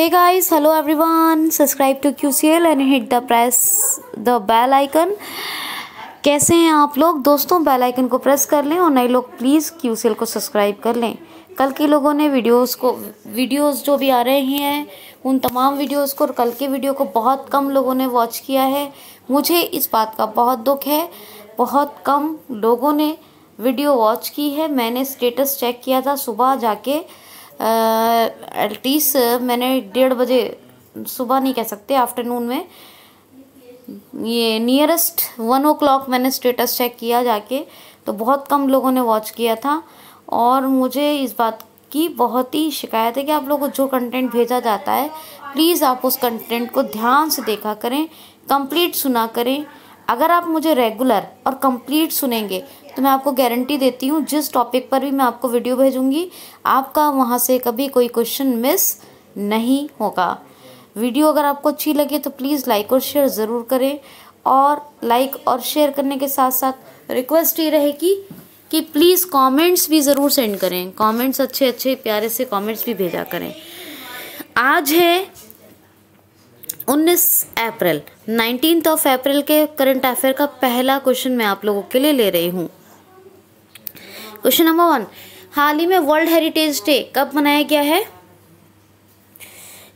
hey guys hello everyone subscribe to qcl and hit the press the bell icon कैसे हैं आप लोग दोस्तों बेल आइकन को प्रेस कर लें और नए लोग प्लीज़ एल को सब्सक्राइब कर लें कल के लोगों ने वीडियोस को वीडियोस जो भी आ रहे हैं उन तमाम वीडियोस को और कल के वीडियो को बहुत कम लोगों ने वॉच किया है मुझे इस बात का बहुत दुख है बहुत कम लोगों ने वीडियो वॉच की है मैंने स्टेटस चेक किया था सुबह जाके एल्टीस मैंने डेढ़ बजे सुबह नहीं कह सकते आफ्टरनून में ये नियरेस्ट वन ओ क्लाक मैंने स्टेटस चेक किया जाके तो बहुत कम लोगों ने वॉच किया था और मुझे इस बात की बहुत ही शिकायत है कि आप लोगों को जो कंटेंट भेजा जाता है प्लीज़ आप उस कंटेंट को ध्यान से देखा करें कंप्लीट सुना करें अगर आप मुझे रेगुलर और कंप्लीट सुनेंगे तो मैं आपको गारंटी देती हूँ जिस टॉपिक पर भी मैं आपको वीडियो भेजूँगी आपका वहाँ से कभी कोई क्वेश्चन मिस नहीं होगा वीडियो अगर आपको अच्छी लगे तो प्लीज़ लाइक और शेयर ज़रूर करें और लाइक और शेयर करने के साथ साथ रिक्वेस्ट ये रहेगी कि प्लीज़ कमेंट्स भी ज़रूर सेंड करें कमेंट्स अच्छे अच्छे प्यारे से कमेंट्स भी भेजा करें आज है 19 अप्रैल नाइनटीन ऑफ अप्रैल के करंट अफेयर का पहला क्वेश्चन मैं आप लोगों के लिए ले रही हूँ क्वेश्चन नंबर वन हाल ही में वर्ल्ड हेरिटेज डे कब मनाया गया है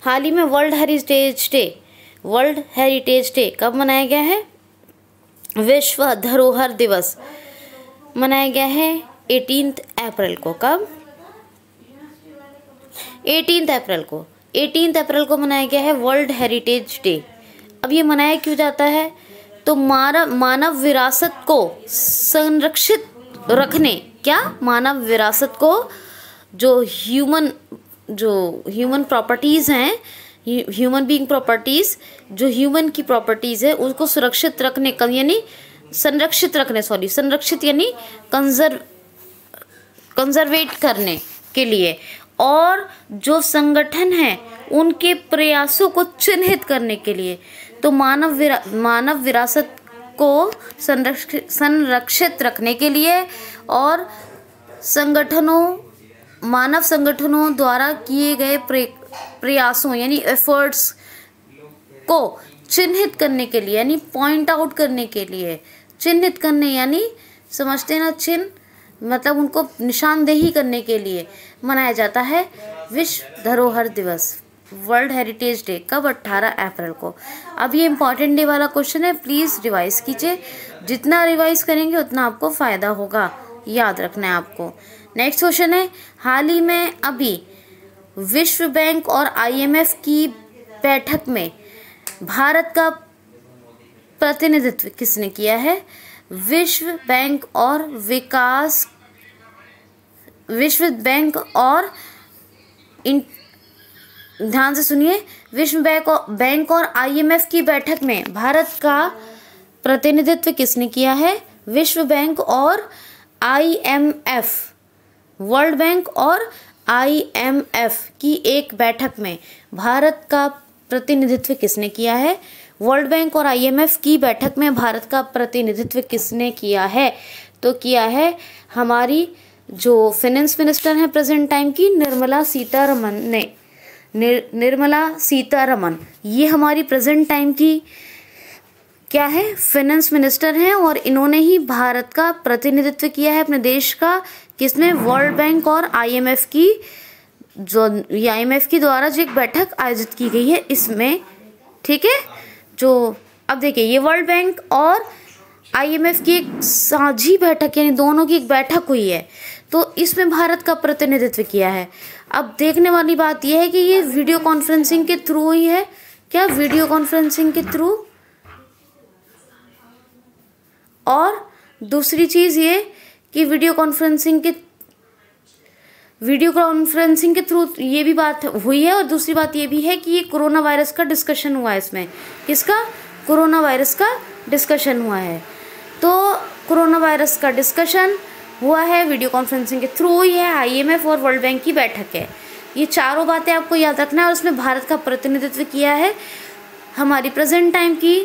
हाल ही में world heritage day world heritage day कब मनाया गया है विश्व धरोहर दिवस मनाया गया है एटीन अप्रैल को कब एटीन अप्रैल को एटीन अप्रैल को मनाया गया है वर्ल्ड हेरिटेज डे अब ये मनाया क्यों जाता है तो मानव मानव विरासत को संरक्षित रखने क्या मानव विरासत को जो ह्यूमन जो ह्यूमन प्रॉपर्टीज़ हैं ह्यूमन बीइंग प्रॉपर्टीज़ जो ह्यूमन की प्रॉपर्टीज़ है उसको सुरक्षित रखने का यानी संरक्षित रखने सॉरी संरक्षित यानी कंजर्व कंजर्वेट करने के लिए और जो संगठन है उनके प्रयासों को चिन्हित करने के लिए तो मानव विरा, मानव विरासत को संरक्षित संरक्षित रखने के लिए और संगठनों मानव संगठनों द्वारा किए गए प्रयासों यानी एफर्ट्स को चिन्हित करने के लिए यानी पॉइंट आउट करने के लिए चिन्हित करने यानी समझते हैं ना चिन्ह मतलब उनको निशानदेही करने के लिए मनाया जाता है विश्व धरोहर दिवस वर्ल्ड हेरिटेज डे कब 18 अप्रैल को अब ये इम्पॉर्टेंट डे वाला क्वेश्चन है प्लीज़ रिवाइज कीजिए जितना रिवाइज करेंगे उतना आपको फ़ायदा होगा याद रखना है आपको नेक्स्ट क्वेश्चन है हाल ही में अभी विश्व बैंक और आईएमएफ की बैठक में भारत का प्रतिनिधित्व किसने किया है विश्व बैंक और विकास विश्व बैंक और इन ध्यान से सुनिए विश्व बैंक और बैंक और आईएमएफ की बैठक में भारत का प्रतिनिधित्व किसने किया है विश्व बैंक और आईएमएफ वर्ल्ड बैंक और आईएमएफ की एक बैठक में भारत का प्रतिनिधित्व किसने किया है वर्ल्ड बैंक और आईएमएफ की बैठक में भारत का प्रतिनिधित्व किसने किया है तो किया है हमारी जो फाइनेंस मिनिस्टर हैं प्रेजेंट टाइम की निर्मला सीतारमन ने निर, निर्मला सीतारमन ये हमारी प्रेजेंट टाइम की क्या है फाइनेंस मिनिस्टर हैं और इन्होंने ही भारत का प्रतिनिधित्व किया है अपने देश का किसमें वर्ल्ड बैंक और आईएमएफ की जो आईएमएफ की द्वारा जो एक बैठक आयोजित की गई है इसमें ठीक है जो अब देखिए ये वर्ल्ड बैंक और आईएमएफ की एक साझी बैठक यानी दोनों की एक बैठक हुई है तो इसमें भारत का प्रतिनिधित्व किया है अब देखने वाली बात यह है कि ये वीडियो कॉन्फ्रेंसिंग के थ्रू ही है क्या वीडियो कॉन्फ्रेंसिंग के थ्रू और दूसरी चीज़ ये कि वीडियो कॉन्फ्रेंसिंग के वीडियो कॉन्फ्रेंसिंग के थ्रू ये भी बात हुई है और दूसरी बात ये भी है कि ये कोरोना वायरस का डिस्कशन हुआ है इसमें किसका कोरोना वायरस का डिस्कशन हुआ है तो कोरोना वायरस का डिस्कशन हुआ है वीडियो कॉन्फ्रेंसिंग के थ्रू आई है एफ और वर्ल्ड बैंक की बैठक है ये चारों बातें आपको याद रखना है और उसमें भारत का प्रतिनिधित्व किया है हमारी प्रेजेंट टाइम की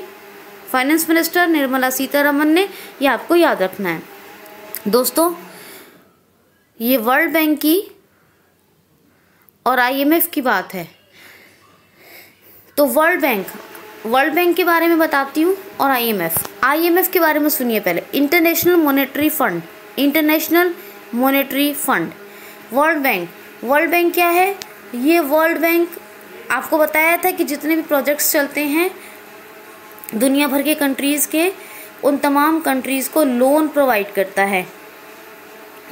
फाइनेंस मिनिस्टर निर्मला सीतारमन ने ये आपको याद रखना है दोस्तों ये वर्ल्ड बैंक की और आईएमएफ की बात है तो वर्ल्ड बैंक वर्ल्ड बैंक के बारे में बताती हूँ और आईएमएफ आईएमएफ के बारे में सुनिए पहले international monetary fund international monetary fund world bank world bank क्या है ये वर्ल्ड बैंक आपको बताया था कि जितने भी प्रोजेक्ट्स चलते हैं दुनिया भर के कंट्रीज़ के उन तमाम कंट्रीज़ को लोन प्रोवाइड करता है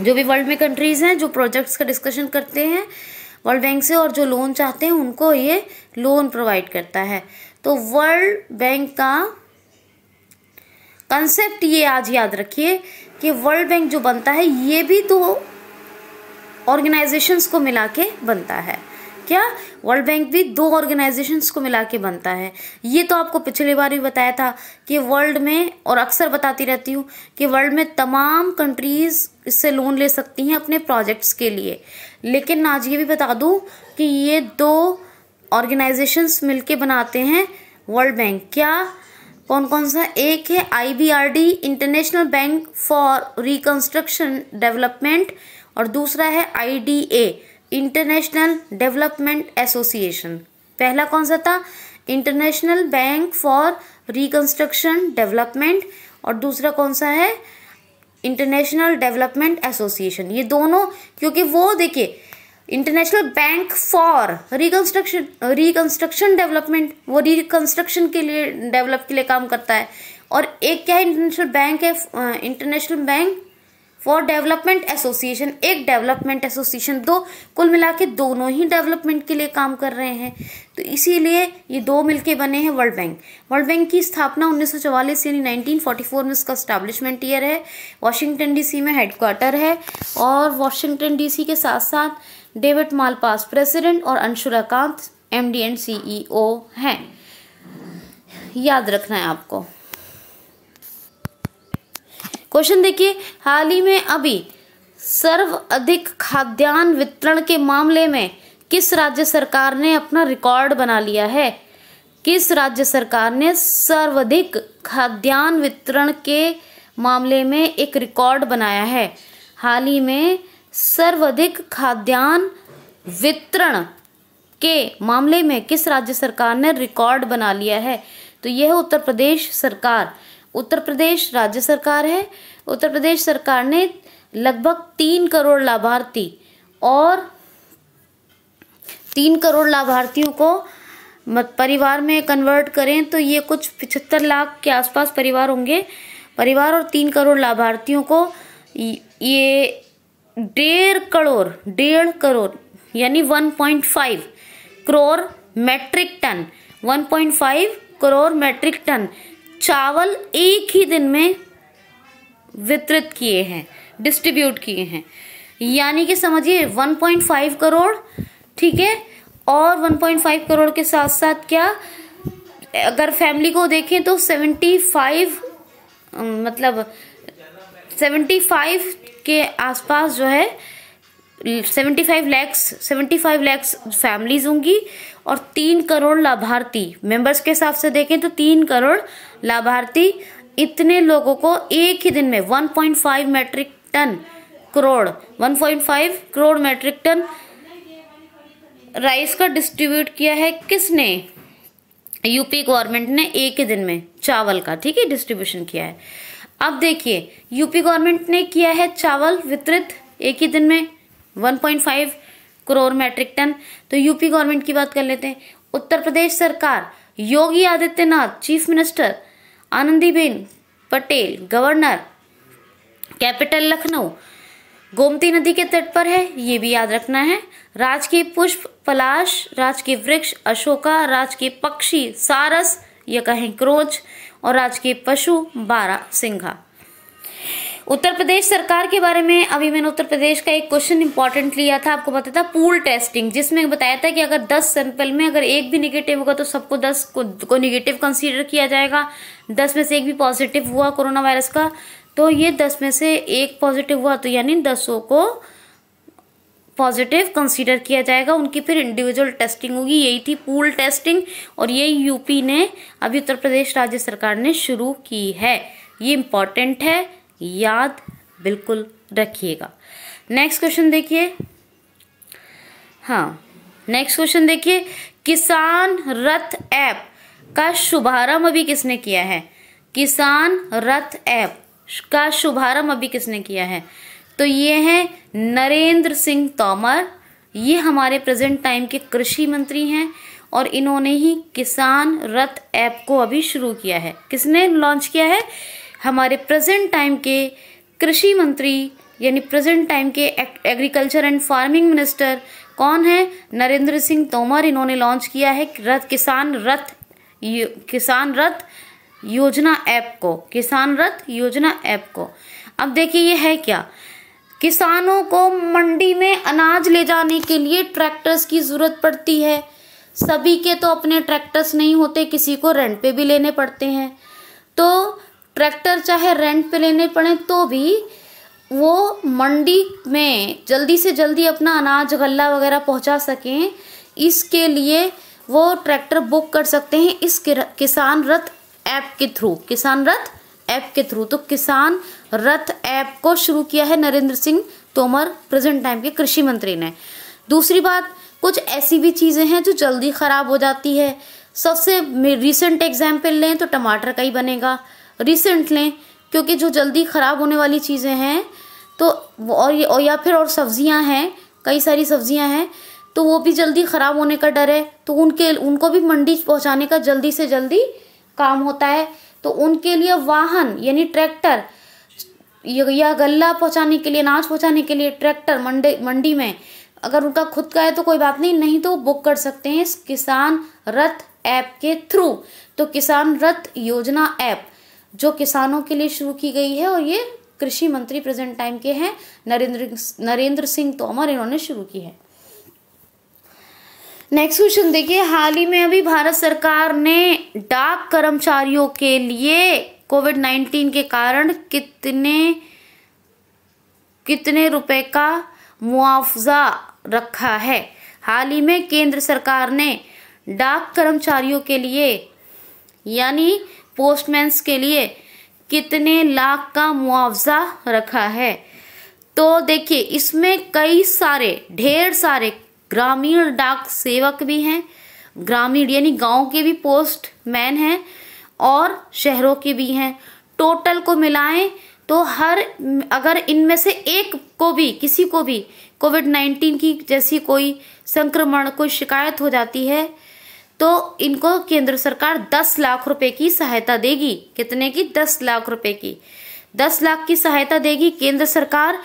जो भी वर्ल्ड में कंट्रीज़ हैं जो प्रोजेक्ट्स का डिस्कशन करते हैं वर्ल्ड बैंक से और जो लोन चाहते हैं उनको ये लोन प्रोवाइड करता है तो वर्ल्ड बैंक का कंसेप्ट ये आज याद रखिए कि वर्ल्ड बैंक जो बनता है ये भी दो तो ऑर्गेनाइजेशंस को मिला के बनता है क्या वर्ल्ड बैंक भी दो ऑर्गेनाइजेशंस को मिला के बनता है ये तो आपको पिछली बार भी बताया था कि वर्ल्ड में और अक्सर बताती रहती हूँ कि वर्ल्ड में तमाम कंट्रीज़ इससे लोन ले सकती हैं अपने प्रोजेक्ट्स के लिए लेकिन आज ये भी बता दूँ कि ये दो ऑर्गेनाइजेशंस मिलके बनाते हैं वर्ल्ड बैंक क्या कौन कौन सा एक है IBRD international bank for reconstruction development और दूसरा है आईडीए इंटरनेशनल डेवलपमेंट एसोसिएशन पहला कौन सा था international bank for reconstruction development और दूसरा कौन सा है इंटरनेशनल डेवलपमेंट एसोसिएशन ये दोनों क्योंकि वो देखिए international bank for reconstruction reconstruction development वो रिकंस्ट्रक्शन के लिए डेवलप के लिए काम करता है और एक क्या है इंटरनेशनल बैंक है international bank for development association एक डेवलपमेंट एसोसिएशन दो कुल मिला के दोनों ही डेवलपमेंट के लिए काम कर रहे हैं तो इसीलिए ये दो मिलके बने हैं वर्ल्ड बैंक वर्ल्ड बैंक की स्थापना 1944 यानी 1944 में इसका इस्टेब्लिशमेंट ईयर है वाशिंगटन डीसी में हेडक्वार्टर है और वाशिंगटन डीसी के साथ साथ डेविड मालपास प्रेसिडेंट और Anshula Kant M D and C हैं याद रखना है आपको क्वेश्चन देखिए हाल ही में अभी सर्व अधिक खाद्यान्न वितरण के मामले में किस राज्य सरकार ने अपना रिकॉर्ड बना लिया है किस राज्य सरकार ने सर्वाधिक खाद्यान्न वितरण के मामले में एक रिकॉर्ड बनाया है हाल ही में सर्वाधिक खाद्यान्न वितरण के मामले में किस राज्य सरकार ने रिकॉर्ड बना लिया है तो यह उत्तर प्रदेश सरकार उत्तर प्रदेश राज्य सरकार है उत्तर प्रदेश सरकार ने लगभग तीन करोड़ लाभार्थी और तीन करोड़ लाभार्थियों को परिवार में कन्वर्ट करें तो ये कुछ पिछहत्तर लाख के आसपास परिवार होंगे परिवार और तीन करोड़ लाभार्थियों को ये डेढ़ करोड़ डेढ़ करोड़ यानी 1.5 crore metric ton 1.5 crore metric ton चावल एक ही दिन में वितरित किए हैं डिस्ट्रीब्यूट किए हैं यानी कि समझिए 1.5 करोड़ ठीक है और 1.5 करोड़ के साथ साथ क्या अगर फैमिली को देखें तो 75 मतलब 75 के आसपास जो है 75 लैक्स 75 लैक्स फैमिलीज होंगी और तीन करोड़ लाभार्थी मेंबर्स के हिसाब से देखें तो तीन करोड़ लाभार्थी इतने लोगों को एक ही दिन में 1.5 metric ton crore 1.5 crore metric ton rice का डिस्ट्रीब्यूट किया है किसने यूपी गवर्नमेंट ने एक ही दिन में चावल का ठीक है डिस्ट्रीब्यूशन किया है अब देखिए यूपी गवर्नमेंट ने किया है चावल वितरित एक ही दिन में 1.5 करोड़ मैट्रिक टन तो यूपी गवर्नमेंट की बात कर लेते हैं उत्तर प्रदेश सरकार Yogi Adityanath chief minister Anandiben Patel governor capital Lucknow Gomti नदी के तट पर है ये भी याद रखना है राजकीय पुष्प पलाश राजकीय वृक्ष अशोका राजकीय पक्षी सारस या कहें क्रोच और राजकीय पशु बारा सिंघा उत्तर प्रदेश सरकार के बारे में अभी मैंने उत्तर प्रदेश का एक क्वेश्चन इंपॉर्टेंट लिया था आपको बताया था पूल टेस्टिंग जिसमें बताया था कि अगर 10 सैंपल में अगर एक भी निगेटिव होगा तो सबको 10 को, को निगेटिव कंसीडर किया जाएगा 10 में से एक भी पॉजिटिव हुआ कोरोना वायरस का तो ये 10 में से एक पॉजिटिव हुआ तो यानी दसों को पॉजिटिव कंसीडर किया जाएगा उनकी फिर इंडिविजुअल टेस्टिंग होगी यही थी पूल टेस्टिंग और यही यूपी ने अभी उत्तर प्रदेश राज्य सरकार ने शुरू की है ये इम्पॉर्टेंट है याद बिल्कुल रखिएगा नेक्स्ट क्वेश्चन देखिए हाँ नेक्स्ट क्वेश्चन देखिए किसान रथ ऐप का शुभारंभ अभी किसने किया है किसान रथ ऐप का शुभारंभ अभी किसने किया है तो ये हैं नरेंद्र सिंह तोमर ये हमारे प्रेजेंट टाइम के कृषि मंत्री हैं और इन्होंने ही किसान रथ ऐप को अभी शुरू किया है किसने लॉन्च किया है हमारे प्रेजेंट टाइम के कृषि मंत्री यानी प्रेजेंट टाइम के एग्रीकल्चर एंड फार्मिंग मिनिस्टर कौन है नरेंद्र सिंह तोमर इन्होंने लॉन्च किया है रथ किसान रथ किसान रथ योजना ऐप को किसान रथ योजना ऐप को अब देखिए ये है क्या किसानों को मंडी में अनाज ले जाने के लिए ट्रैक्टर्स की ज़रूरत पड़ती है सभी के तो अपने ट्रैक्टर्स नहीं होते किसी को रेंट पे भी लेने पड़ते हैं तो ट्रैक्टर चाहे रेंट पे लेने पड़े तो भी वो मंडी में जल्दी से जल्दी अपना अनाज गल्ला वगैरह पहुंचा सकें इसके लिए वो ट्रैक्टर बुक कर सकते हैं इस किसान रथ ऐप के थ्रू किसान रथ ऐप के थ्रू तो किसान रथ ऐप को शुरू किया है नरेंद्र सिंह तोमर प्रेजेंट टाइम के कृषि मंत्री ने दूसरी बात कुछ ऐसी भी चीज़ें हैं जो जल्दी ख़राब हो जाती है सबसे रिसेंट एग्जाम्पल लें तो टमाटर का ही बनेगा रिसेंट लें क्योंकि जो जल्दी ख़राब होने वाली चीज़ें हैं तो और या फिर और सब्ज़ियाँ हैं कई सारी सब्ज़ियाँ हैं तो वो भी जल्दी ख़राब होने का डर है तो उनके उनको भी मंडी पहुँचाने का जल्दी से जल्दी काम होता है तो उनके लिए वाहन यानी ट्रैक्टर या गल्ला पहुँचाने के लिए अनाज पहुँचाने के लिए ट्रैक्टर मंडी मंडी में अगर उनका खुद का है तो कोई बात नहीं नहीं तो बुक कर सकते हैं किसान रथ ऐप के थ्रू तो किसान रथ योजना ऐप जो किसानों के लिए शुरू की गई है और ये कृषि मंत्री प्रेजेंट टाइम के हैं नरेंद्र नरेंद्र सिंह तोमर इन्होंने शुरू की है नेक्स्ट क्वेश्चन देखिए हाल ही में अभी भारत सरकार ने डाक कर्मचारियों के लिए कोविड नाइन्टीन के कारण कितने कितने रुपए का मुआवजा रखा है हाल ही में केंद्र सरकार ने डाक कर्मचारियों के लिए यानी पोस्टमैन के लिए कितने लाख का मुआवजा रखा है तो देखिए इसमें कई सारे ढेर सारे ग्रामीण डाक सेवक भी हैं ग्रामीण यानी गांव के भी पोस्टमैन हैं और शहरों के भी हैं टोटल को मिलाएं तो हर अगर इनमें से एक को भी किसी को भी कोविड नाइन्टीन की जैसी कोई संक्रमण कोई शिकायत हो जाती है तो इनको केंद्र सरकार दस लाख रुपए की सहायता देगी कितने की दस लाख रुपए की दस लाख की सहायता देगी केंद्र सरकार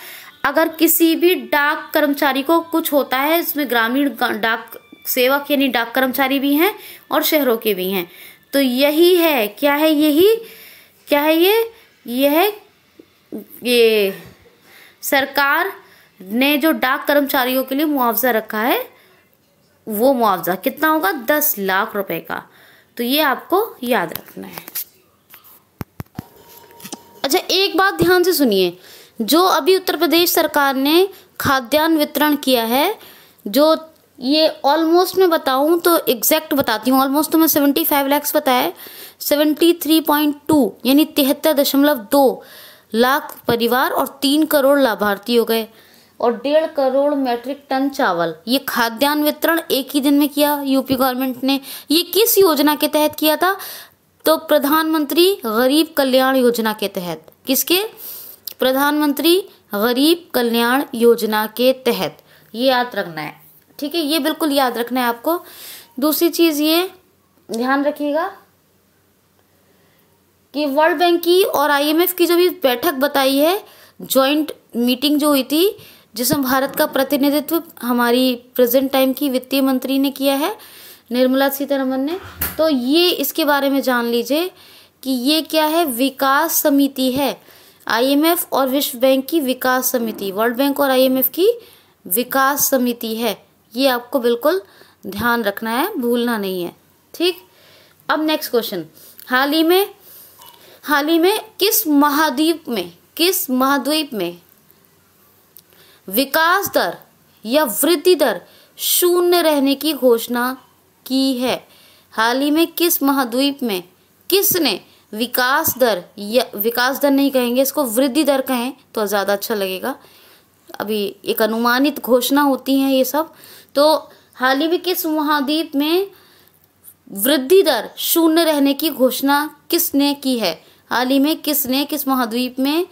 अगर किसी भी डाक कर्मचारी को कुछ होता है इसमें ग्रामीण डाक सेवक यानी डाक कर्मचारी भी हैं और शहरों के भी हैं तो यही है क्या है यही क्या है ये यह है ये सरकार ने जो डाक कर्मचारियों के लिए मुआवजा रखा है वो मुआवजा कितना होगा दस लाख रुपए का तो ये आपको याद रखना है अच्छा एक बात ध्यान से सुनिए जो अभी उत्तर प्रदेश सरकार ने खाद्यान्न वितरण किया है जो ये ऑलमोस्ट मैं बताऊं तो एग्जैक्ट बताती हूँ ऑलमोस्ट तो मैं सेवेंटी फाइव लैक्स बताया सेवेंटी थ्री पॉइंट टू यानी तिहत्तर दशमलव दो लाख परिवार और तीन करोड़ लाभार्थी हो गए और डेढ़ करोड़ मैट्रिक टन चावल ये खाद्यान्न वितरण एक ही दिन में किया यूपी गवर्नमेंट ने ये किस योजना के तहत किया था तो प्रधानमंत्री गरीब कल्याण योजना के तहत किसके प्रधानमंत्री गरीब कल्याण योजना के तहत ये याद रखना है ठीक है ये बिल्कुल याद रखना है आपको दूसरी चीज़ ये ध्यान रखिएगा कि वर्ल्ड बैंक की और आईएमएफ की जो भी बैठक बताई है ज्वाइंट मीटिंग जो हुई थी जिसमें भारत का प्रतिनिधित्व हमारी प्रेजेंट टाइम की वित्तीय मंत्री ने किया है निर्मला सीतारमन ने तो ये इसके बारे में जान लीजिए कि ये क्या है विकास समिति है आईएमएफ और विश्व बैंक की विकास समिति वर्ल्ड बैंक और आईएमएफ की विकास समिति है ये आपको बिल्कुल ध्यान रखना है भूलना नहीं है ठीक अब नेक्स्ट क्वेश्चन हाल ही में हाल ही में किस महाद्वीप में किस महाद्वीप में विकास दर या वृद्धि दर शून्य रहने की घोषणा की है हाल ही में किस महाद्वीप में किसने विकास दर या विकास दर नहीं कहेंगे इसको वृद्धि दर कहें तो ज़्यादा अच्छा लगेगा अभी एक अनुमानित घोषणा होती है ये सब तो हाल ही में किस महाद्वीप में वृद्धि दर शून्य रहने की घोषणा किसने की है हाल ही में किसने किस महाद्वीप में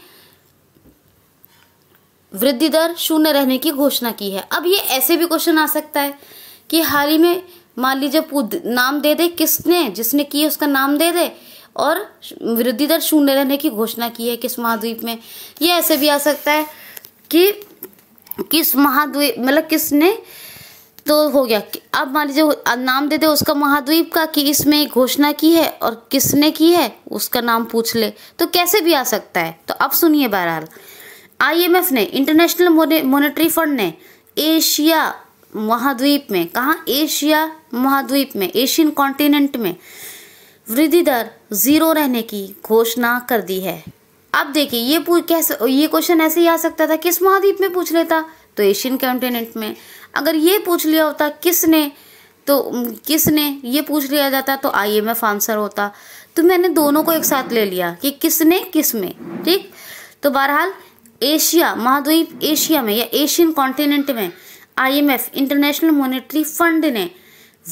वृद्धि दर शून्य रहने की घोषणा की है अब ये ऐसे भी क्वेश्चन आ सकता है कि हाल ही में मान लीजिए नाम दे दे किसने जिसने की उसका नाम दे दे और वृद्धि दर शून्य रहने की घोषणा की है किस महाद्वीप में यह ऐसे भी आ सकता है कि किस महाद्वीप मतलब किसने तो हो गया अब मान लीजिए नाम दे दे उसका महाद्वीप का कि इसमें घोषणा की है और किसने की है उसका नाम पूछ ले तो कैसे भी आ सकता है तो अब सुनिए बहरहाल आईएमएफ ने इंटरनेशनल मॉनेटरी फंड ने एशिया महाद्वीप में कहा एशिया महाद्वीप में एशियन कॉन्टिनेंट में वृद्धि दर जीरो रहने की घोषणा कर दी है अब देखिए ये कैसे ये क्वेश्चन ऐसे ही आ सकता था किस महाद्वीप में पूछ लेता तो एशियन कॉन्टिनेंट में अगर ये पूछ लिया होता किसने तो किसने ये पूछ लिया जाता तो आईएमएफ आंसर होता तो मैंने दोनों को एक साथ ले लिया कि किसने किस में ठीक तो बहरहाल एशिया महाद्वीप एशिया में या एशियन कॉन्टिनेंट में आईएमएफ इंटरनेशनल मॉनेटरी फंड ने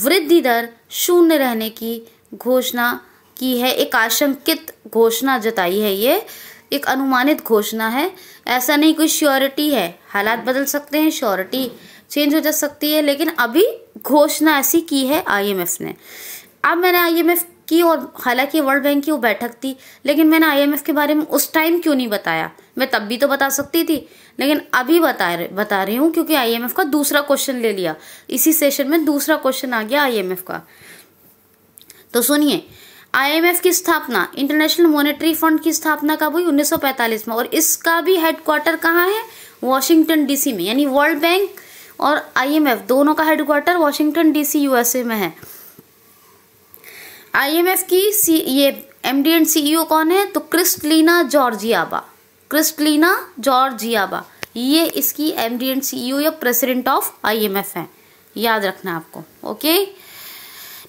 वृद्धि दर शून्य रहने की घोषणा की है एक आशंकित घोषणा जताई है ये एक अनुमानित घोषणा है ऐसा नहीं कोई श्योरिटी है हालात बदल सकते हैं श्योरिटी चेंज हो जा सकती है लेकिन अभी घोषणा ऐसी की है आईएमएफ ने अब मैंने आईएमएफ की और हालांकि वर्ल्ड बैंक की वो बैठक थी लेकिन मैंने आईएमएफ के बारे में उस टाइम क्यों नहीं बताया मैं तब भी तो बता सकती थी लेकिन अभी बता रहे बता रही हूँ क्योंकि आई का दूसरा क्वेश्चन ले लिया इसी सेशन में दूसरा क्वेश्चन आ गया आई का तो सुनिए आईएमएफ की स्थापना इंटरनेशनल मॉनेटरी फंड की स्थापना कब हुई 1945 में और इसका भी हेडक्वार्टर कहाँ है वॉशिंगटन डीसी में यानी वर्ल्ड बैंक और आईएमएफ दोनों का हेडक्वार्टर वॉशिंगटन डीसी यूएसए में है आईएमएफ की सी ये एमडी एंड सीईओ कौन है तो क्रिस्टलिना जॉर्जियाबा क्रिस्टलिना जॉर्जियाबा ये इसकी एम डी एंड सी या प्रेसिडेंट ऑफ आईएमएफ हैं याद रखना आपको ओके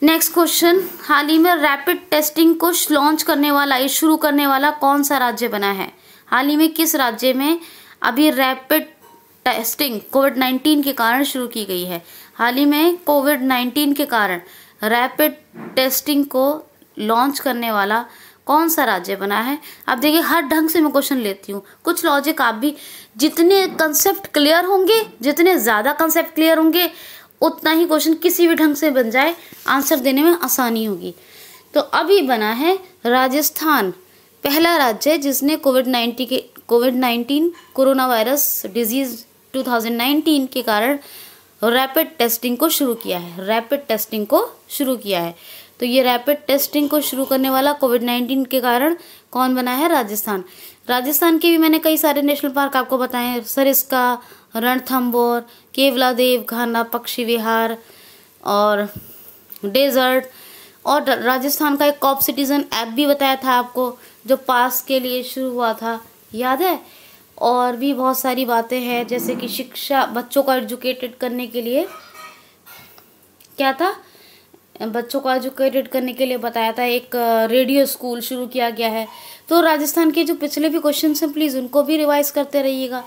नेक्स्ट क्वेश्चन हाल ही में रैपिड टेस्टिंग को लॉन्च करने वाला ये शुरू करने वाला कौन सा राज्य बना है हाल ही में किस राज्य में अभी रैपिड टेस्टिंग कोविड नाइन्टीन के कारण शुरू की गई है हाल ही में कोविड नाइन्टीन के कारण रैपिड टेस्टिंग को लॉन्च करने वाला कौन सा राज्य बना है आप देखिए हर ढंग से मैं क्वेश्चन लेती हूँ कुछ लॉजिक आप भी जितने कंसेप्ट क्लियर होंगे जितने ज़्यादा कंसेप्ट क्लियर होंगे उतना ही क्वेश्चन किसी भी ढंग से बन जाए आंसर देने में आसानी होगी तो अभी बना है राजस्थान पहला राज्य है जिसने कोविड नाइन्टीन के covid nineteen corona virus disease 2019 के कारण रैपिड टेस्टिंग को शुरू किया है रैपिड टेस्टिंग को शुरू किया है तो ये रैपिड टेस्टिंग को शुरू करने वाला कोविड नाइन्टीन के कारण कौन बना है राजस्थान राजस्थान के भी मैंने कई सारे नेशनल पार्क आपको बताए हैं सरिस्का रणथम्बोर केवला देव घाना पक्षी विहार और डेजर्ट और राजस्थान का एक कॉप सिटीज़न ऐप भी बताया था आपको जो पास के लिए शुरू हुआ था याद है और भी बहुत सारी बातें हैं जैसे कि शिक्षा बच्चों को एजुकेटेड करने के लिए क्या था बच्चों को एजुकेटेड करने के लिए बताया था एक रेडियो स्कूल शुरू किया गया है तो राजस्थान के जो पिछले भी क्वेश्चन हैं प्लीज़ उनको भी रिवाइज करते रहिएगा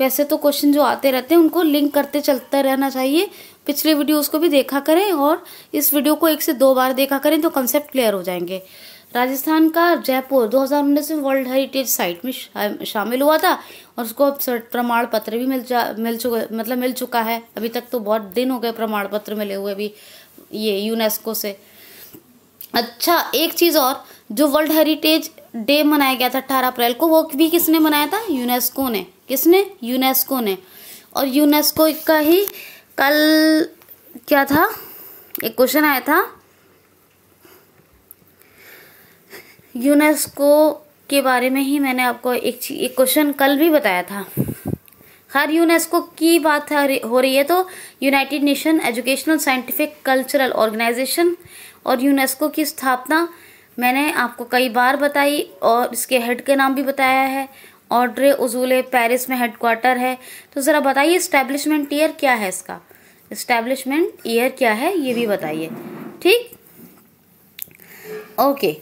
वैसे तो क्वेश्चन जो आते रहते हैं उनको लिंक करते चलते रहना चाहिए पिछले वीडियो को भी देखा करें और इस वीडियो को एक से दो बार देखा करें तो कंसेप्ट क्लियर हो जाएंगे राजस्थान का जयपुर 2019 में वर्ल्ड हेरिटेज साइट में शामिल हुआ था और उसको अब प्रमाण पत्र भी मिल जा मिल चुका मतलब मिल चुका है अभी तक तो बहुत दिन हो गए प्रमाण पत्र मिले हुए भी ये यूनेस्को से अच्छा एक चीज़ और जो वर्ल्ड हेरिटेज डे मनाया गया था अट्ठारह अप्रैल को वो भी किसने मनाया था यूनेस्को ने किसने यूनेस्को ने और यूनेस्को का ही कल क्या था एक क्वेश्चन आया था यूनेस्को के बारे में ही मैंने आपको एक एक क्वेश्चन कल भी बताया था हर यूनेस्को की बात हो रही है तो United Nation educational scientific cultural organisation और यूनेस्को की स्थापना मैंने आपको कई बार बताई और इसके हेड के नाम भी बताया है ऑड्रे उजूले पेरिस में हेडक्वार्टर है तो ज़रा बताइए इस्टेब्लिशमेंट ईयर क्या है इसका इस्टेब्लिशमेंट ईयर क्या है ये भी बताइए ठीक ओके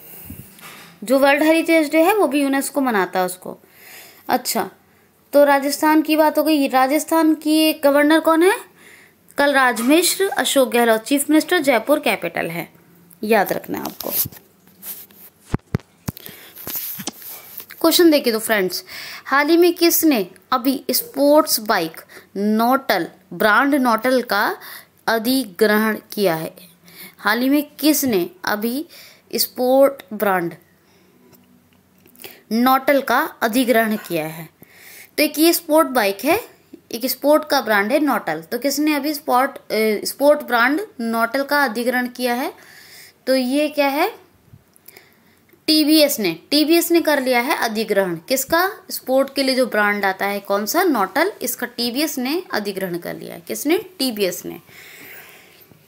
जो वर्ल्ड हेरिटेज डे है वो भी यूनेस्को मनाता है उसको अच्छा तो राजस्थान की बात हो गई राजस्थान की गवर्नर कौन है Kalraj Mishra Ashok Gehlot chief minister Jaipur capital है याद रखना है आपको क्वेश्चन देखिए तो फ्रेंड्स हाल ही में किसने अभी sports bike Norton brand Norton का अधिग्रहण किया है हाल ही में किसने अभी स्पोर्ट ब्रांड नोटल का अधिग्रहण किया है तो एक ये स्पोर्ट बाइक है एक स्पोर्ट का ब्रांड है नोटल तो किसने अभी स्पोर्ट स्पोर्ट ब्रांड नोटल का अधिग्रहण किया है तो ये क्या है टीवीएस ने टीवीएस ने कर लिया है अधिग्रहण किसका स्पोर्ट के लिए जो ब्रांड आता है कौन सा नोटल इसका टीवीएस ने अधिग्रहण कर लिया है किसने टीवीएस ने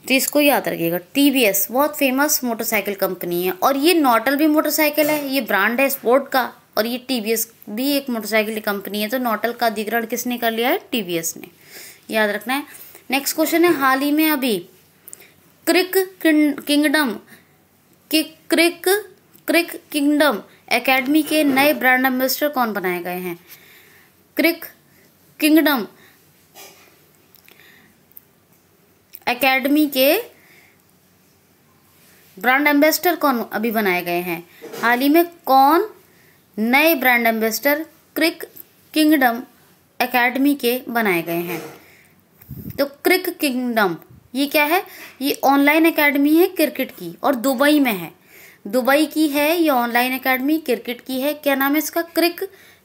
तो इसको याद रखिएगा टीवीएस बहुत फेमस मोटरसाइकिल कंपनी है और ये नोटल भी मोटरसाइकिल है ये ब्रांड है स्पोर्ट का और ये टीवीएस भी एक मोटरसाइकिल कंपनी है तो नोटल का अधिग्रहण किसने कर लिया है टीवीएस ने याद रखना है नेक्स्ट क्वेश्चन है हाल ही में अभी क्रिक किंगडम कि क्रिक क्रिक किंगडम एकेडमी के नए ब्रांड एम्बेसडर कौन बनाए गए हैं क्रिक किंगडम एकेडमी के ब्रांड एम्बेसडर कौन अभी बनाए गए हैं हाल ही में कौन नए brand ambassador Crick Kingdom academy के बनाए गए हैं तो क्रिक किंगडम ये क्या है ये ऑनलाइन एकेडमी है क्रिकेट की और दुबई में है दुबई की है ये ऑनलाइन एकेडमी क्रिकेट की है क्या नाम है इसका क्रिक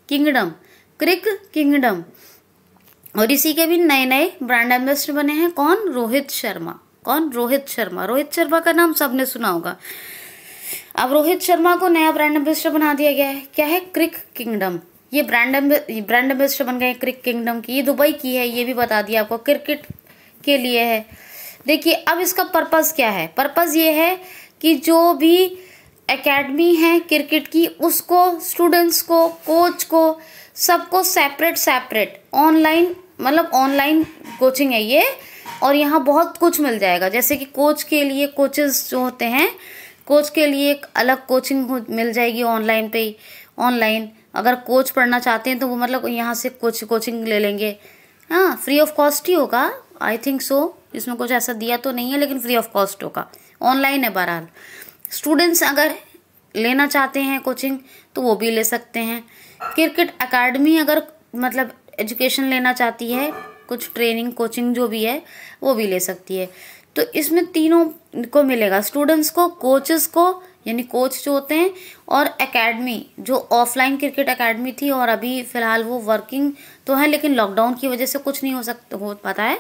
किंगडम क्रिक किंगडम और इसी के भी नए नए ब्रांड एम्बेसडर बने हैं कौन रोहित शर्मा कौन रोहित शर्मा रोहित शर्मा का नाम सबने सुना होगा अब रोहित शर्मा को नया ब्रांड एम्बेसडर बना दिया गया है क्या है क्रिक किंगडम ये ब्रांड ब्रांड एम्बेसडर बन गए क्रिक किंगडम की ये दुबई की है ये भी बता दिया आपको क्रिकेट के लिए है देखिए अब इसका पर्पज़ क्या है पर्पज़ ये है कि जो भी एकेडमी है क्रिकेट की उसको स्टूडेंट्स को कोच को सबको सेपरेट सेपरेट ऑनलाइन मतलब ऑनलाइन कोचिंग है ये और यहाँ बहुत कुछ मिल जाएगा जैसे कि कोच के लिए कोचेस जो होते हैं कोच के लिए एक अलग कोचिंग मिल जाएगी ऑनलाइन पे ऑनलाइन अगर कोच पढ़ना चाहते हैं तो वो मतलब यहाँ से कोच कोचिंग ले लेंगे हाँ फ्री ऑफ कॉस्ट ही होगा आई थिंक सो इसमें कुछ ऐसा दिया तो नहीं है लेकिन फ्री ऑफ कॉस्ट होगा ऑनलाइन है बहरहाल स्टूडेंट्स अगर लेना चाहते हैं कोचिंग तो वो भी ले सकते हैं क्रिकेट अकेडमी अगर मतलब एजुकेशन लेना चाहती है कुछ ट्रेनिंग कोचिंग जो भी है वो भी ले सकती है तो इसमें तीनों को मिलेगा स्टूडेंट्स को कोचेस को यानी कोच जो होते हैं और एकेडमी जो ऑफलाइन क्रिकेट एकेडमी थी और अभी फ़िलहाल वो वर्किंग तो है लेकिन लॉकडाउन की वजह से कुछ नहीं हो सकता हो पाता है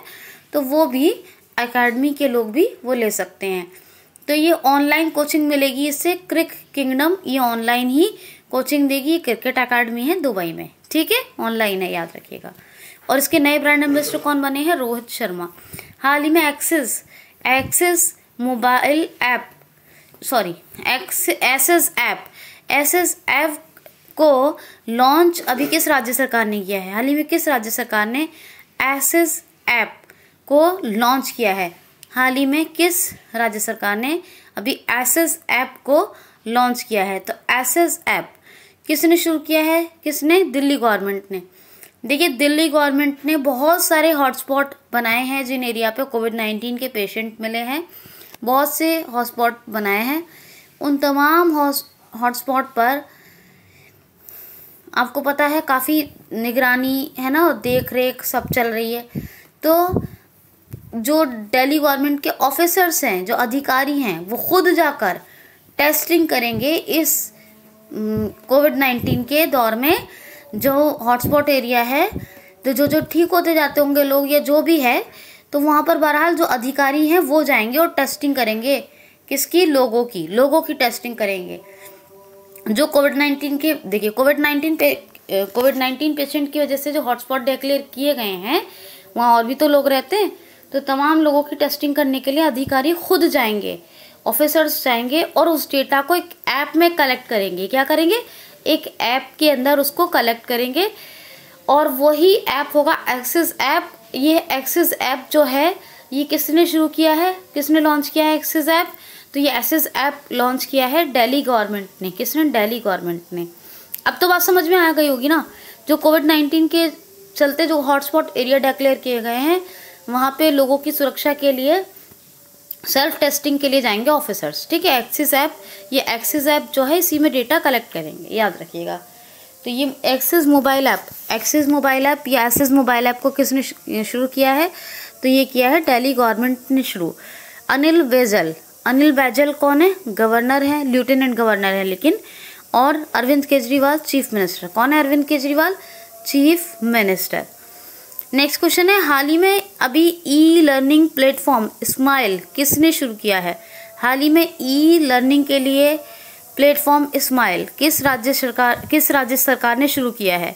तो वो भी एकेडमी के लोग भी वो ले सकते हैं तो ये ऑनलाइन कोचिंग मिलेगी इससे क्रिक किंगडम ये ऑनलाइन ही कोचिंग देगी क्रिकेट अकेडमी है दुबई में ठीक है ऑनलाइन है याद रखिएगा और इसके नए ब्रांड एम्बेसडर कौन बने हैं रोहित शर्मा हाल ही में axis access mobile app sorry access app access app को लॉन्च अभी किस राज्य सरकार ने किया है हाल ही में किस राज्य सरकार ने एसेस ऐप को लॉन्च किया है हाल ही में किस राज्य सरकार ने अभी एसेस ऐप को लॉन्च किया है तो एसेस ऐप किसने शुरू किया है किसने दिल्ली गवर्नमेंट ने देखिए दिल्ली गवर्नमेंट ने बहुत सारे हॉटस्पॉट बनाए हैं जिन एरिया पे कोविड नाइन्टीन के पेशेंट मिले हैं बहुत से हॉटस्पॉट बनाए हैं उन तमाम हॉटस्पॉट पर आपको पता है काफ़ी निगरानी है ना देख रेख सब चल रही है तो जो दिल्ली गवर्नमेंट के ऑफिसर्स हैं जो अधिकारी हैं वो खुद जाकर टेस्टिंग करेंगे इस कोविड नाइन्टीन के दौर में जो हॉटस्पॉट एरिया है तो जो जो ठीक होते जाते होंगे लोग या जो भी है तो वहाँ पर बहरहाल जो अधिकारी हैं वो जाएंगे और टेस्टिंग करेंगे किसकी लोगों की लोगों की टेस्टिंग करेंगे जो कोविड नाइन्टीन के देखिए कोविड नाइन्टीन पे कोविड नाइन्टीन पेशेंट की वजह से जो हॉटस्पॉट डिक्लेयर किए गए हैं वहाँ और भी तो लोग रहते हैं तो तमाम लोगों की टेस्टिंग करने के लिए अधिकारी खुद जाएंगे ऑफिसर्स जाएंगे और उस डेटा को एक ऐप में कलेक्ट करेंगे क्या करेंगे एक ऐप के अंदर उसको कलेक्ट करेंगे और वही ऐप होगा एक्सिस ऐप ये एक्सिस ऐप जो है ये किसने शुरू किया है किसने लॉन्च किया है एक्सिस ऐप तो ये एक्सिस ऐप लॉन्च किया है डेली गवर्नमेंट ने किसने डेली गवर्नमेंट ने अब तो बात समझ में आ गई होगी ना जो कोविड नाइन्टीन के चलते जो हॉटस्पॉट एरिया डिक्लेयर किए गए हैं वहाँ पे लोगों की सुरक्षा के लिए सेल्फ टेस्टिंग के लिए जाएंगे ऑफिसर्स ठीक है एक्सिस ऐप ये एक्सिस ऐप जो है इसी में डेटा कलेक्ट करेंगे याद रखिएगा तो ये axis mobile app axis mobile app या एक्सिस मोबाइल ऐप को किसने शुरू किया है तो ये किया है डेली गवर्नमेंट ने शुरू अनिल वेजल अनिल बैजल कौन है गवर्नर हैं लेफ्टिनेंट गवर्नर हैं लेकिन और अरविंद केजरीवाल चीफ मिनिस्टर कौन है Arvind Kejriwal chief minister next question है हाल ही में अभी ई लर्निंग प्लेटफॉर्म स्माइल किसने शुरू किया है हाल ही में ई लर्निंग के लिए प्लेटफॉर्म स्माइल किस राज्य सरकार किस राज्य सरकार ने शुरू किया है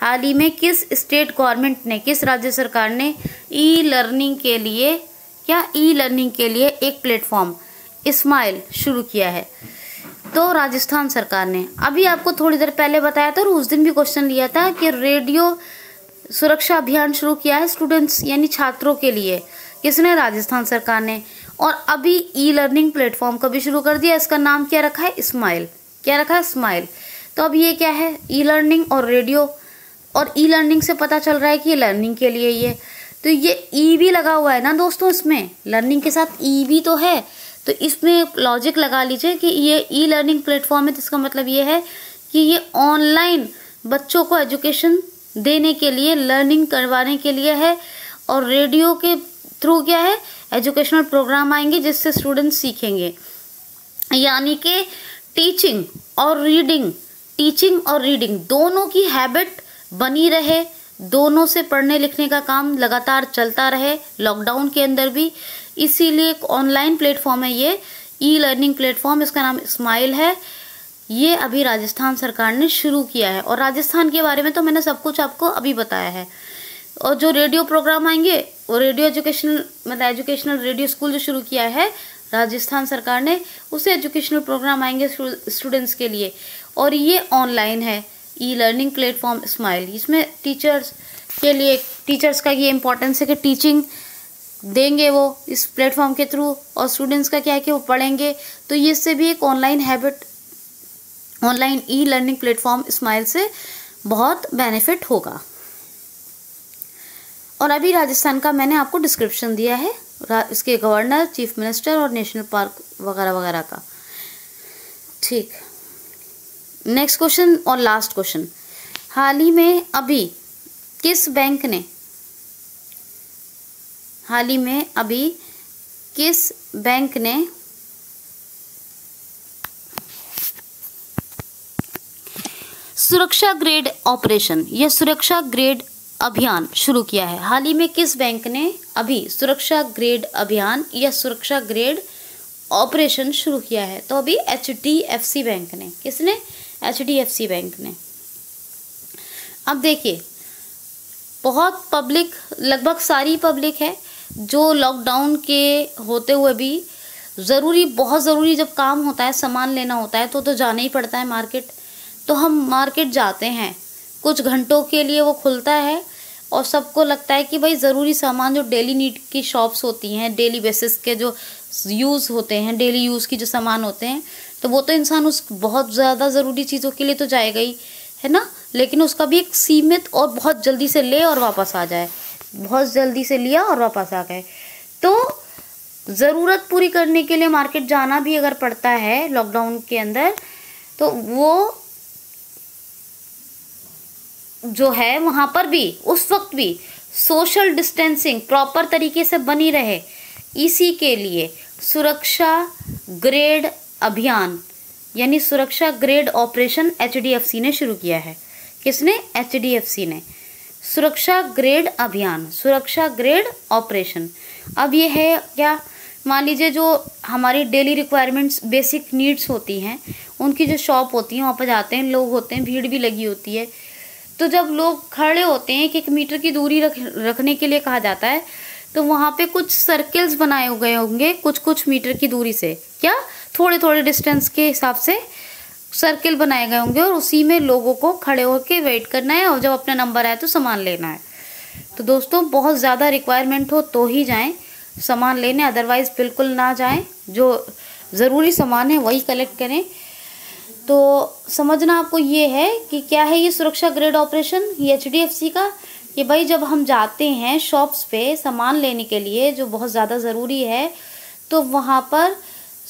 हाल ही में किस स्टेट गवर्नमेंट ने किस राज्य सरकार ने ई लर्निंग के लिए क्या ई लर्निंग के लिए एक प्लेटफॉर्म स्माइल शुरू किया है तो राजस्थान सरकार ने अभी आपको थोड़ी देर पहले बताया था और उस दिन भी क्वेश्चन लिया था कि रेडियो सुरक्षा अभियान शुरू किया है स्टूडेंट्स यानी छात्रों के लिए किसने राजस्थान सरकार ने और अभी ई लर्निंग प्लेटफॉर्म का भी शुरू कर दिया इसका नाम क्या रखा है स्माइल क्या रखा है स्माइल तो अब ये क्या है ई लर्निंग और रेडियो और ई लर्निंग से पता चल रहा है कि लर्निंग के लिए ये तो ये ई e भी लगा हुआ है ना दोस्तों इसमें लर्निंग के साथ ई e भी तो है तो इसमें लॉजिक लगा लीजिए कि ये ई लर्निंग प्लेटफॉर्म है तो इसका मतलब ये है कि ये ऑनलाइन बच्चों को एजुकेशन देने के लिए लर्निंग करवाने के लिए है और रेडियो के थ्रू क्या है एजुकेशनल प्रोग्राम आएंगे जिससे स्टूडेंट सीखेंगे यानी कि टीचिंग और रीडिंग टीचिंग और रीडिंग दोनों की हैबिट बनी रहे दोनों से पढ़ने लिखने का काम लगातार चलता रहे लॉकडाउन के अंदर भी इसीलिए एक ऑनलाइन प्लेटफॉर्म है ये ई लर्निंग प्लेटफॉर्म इसका नाम स्माइल है ये अभी राजस्थान सरकार ने शुरू किया है और राजस्थान के बारे में तो मैंने सब कुछ आपको अभी बताया है और जो रेडियो प्रोग्राम आएंगे वो रेडियो एजुकेशनल मतलब एजुकेशनल रेडियो स्कूल जो शुरू किया है राजस्थान सरकार ने उसे एजुकेशनल प्रोग्राम आएंगे स्टूडेंट्स के लिए और ये ऑनलाइन है ई लर्निंग प्लेटफॉर्म स्माइल इसमें टीचर्स के लिए टीचर्स का ये इम्पोर्टेंस है कि टीचिंग देंगे वो इस प्लेटफॉर्म के थ्रू और स्टूडेंट्स का क्या है कि वो पढ़ेंगे तो ये इससे भी एक online habit online e learning platform smile से बहुत बेनिफिट होगा और अभी राजस्थान का मैंने आपको डिस्क्रिप्शन दिया है इसके गवर्नर चीफ मिनिस्टर और नेशनल पार्क वगैरह वगैरह का ठीक नेक्स्ट क्वेश्चन और लास्ट क्वेश्चन हाल ही में अभी किस बैंक ने हाल ही में अभी किस बैंक ने सुरक्षा ग्रेड ऑपरेशन या सुरक्षा ग्रेड अभियान शुरू किया है हाल ही में किस बैंक ने अभी सुरक्षा ग्रेड अभियान या सुरक्षा ग्रेड ऑपरेशन शुरू किया है तो अभी H D F C bank ने किसने H D F C bank ने अब देखिए बहुत पब्लिक लगभग सारी पब्लिक है जो लॉकडाउन के होते हुए भी ज़रूरी बहुत ज़रूरी जब काम होता है सामान लेना होता है तो तो जाना ही पड़ता है मार्केट तो हम मार्केट जाते हैं कुछ घंटों के लिए वो खुलता है और सबको लगता है कि भाई ज़रूरी सामान जो डेली नीड की शॉप्स होती हैं डेली बेसिस के जो यूज़ होते हैं डेली यूज़ की जो सामान होते हैं तो वो तो इंसान उस बहुत ज़्यादा ज़रूरी चीज़ों के लिए तो जाएगा ही है ना लेकिन उसका भी एक सीमित और बहुत जल्दी से ले और वापस आ जाए बहुत जल्दी से लिया और वापस आ गए तो ज़रूरत पूरी करने के लिए मार्केट जाना भी अगर पड़ता है लॉकडाउन के अंदर तो वो जो है वहाँ पर भी उस वक्त भी सोशल डिस्टेंसिंग प्रॉपर तरीके से बनी रहे इसी के लिए सुरक्षा ग्रेड अभियान यानी सुरक्षा ग्रेड ऑपरेशन एच ने शुरू किया है किसने एच ने सुरक्षा ग्रेड अभियान सुरक्षा ग्रेड ऑपरेशन अब ये है क्या मान लीजिए जो हमारी डेली रिक्वायरमेंट्स बेसिक नीड्स होती हैं उनकी जो शॉप होती है वहाँ पर जाते हैं लोग होते हैं भीड़ भी लगी होती है तो जब लोग खड़े होते हैं एक एक मीटर की दूरी रख रखने के लिए कहा जाता है तो वहाँ पे कुछ सर्कल्स बनाए गए होंगे कुछ कुछ मीटर की दूरी से क्या थोड़े थोड़े डिस्टेंस के हिसाब से सर्किल बनाए गए होंगे और उसी में लोगों को खड़े होकर वेट करना है और जब अपना नंबर आए तो सामान लेना है तो दोस्तों बहुत ज़्यादा रिक्वायरमेंट हो तो ही जाएँ सामान लेने अदरवाइज़ बिल्कुल ना जाएँ जो ज़रूरी सामान है वही कलेक्ट करें तो समझना आपको ये है कि क्या है ये सुरक्षा ग्रेड ऑपरेशन ये एच का कि भाई जब हम जाते हैं शॉप्स पे सामान लेने के लिए जो बहुत ज़्यादा ज़रूरी है तो वहाँ पर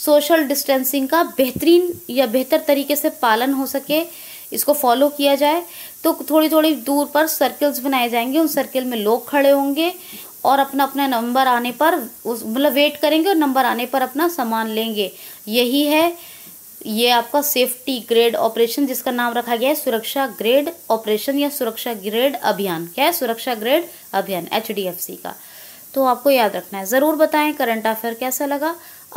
सोशल डिस्टेंसिंग का बेहतरीन या बेहतर तरीके से पालन हो सके इसको फॉलो किया जाए तो थोड़ी थोड़ी दूर पर सर्कल्स बनाए जाएंगे उन सर्कल में लोग खड़े होंगे और अपना अपना नंबर आने पर उस मतलब वेट करेंगे और नंबर आने पर अपना सामान लेंगे यही है ये आपका सेफ्टी ग्रेड ऑपरेशन जिसका नाम रखा गया है सुरक्षा ग्रेड ऑपरेशन या सुरक्षा ग्रेड अभियान क्या है सुरक्षा ग्रेड अभियान एच का तो आपको याद रखना है ज़रूर बताएं करंट अफेयर कैसा लगा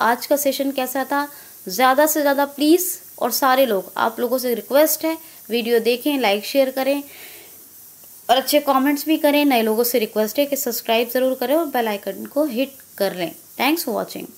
आज का सेशन कैसा था ज़्यादा से ज़्यादा प्लीज़ और सारे लोग आप लोगों से रिक्वेस्ट है वीडियो देखें लाइक शेयर करें और अच्छे कमेंट्स भी करें नए लोगों से रिक्वेस्ट है कि सब्सक्राइब ज़रूर करें और बेल आइकन को हिट कर लें थैंक्स फॉर वॉचिंग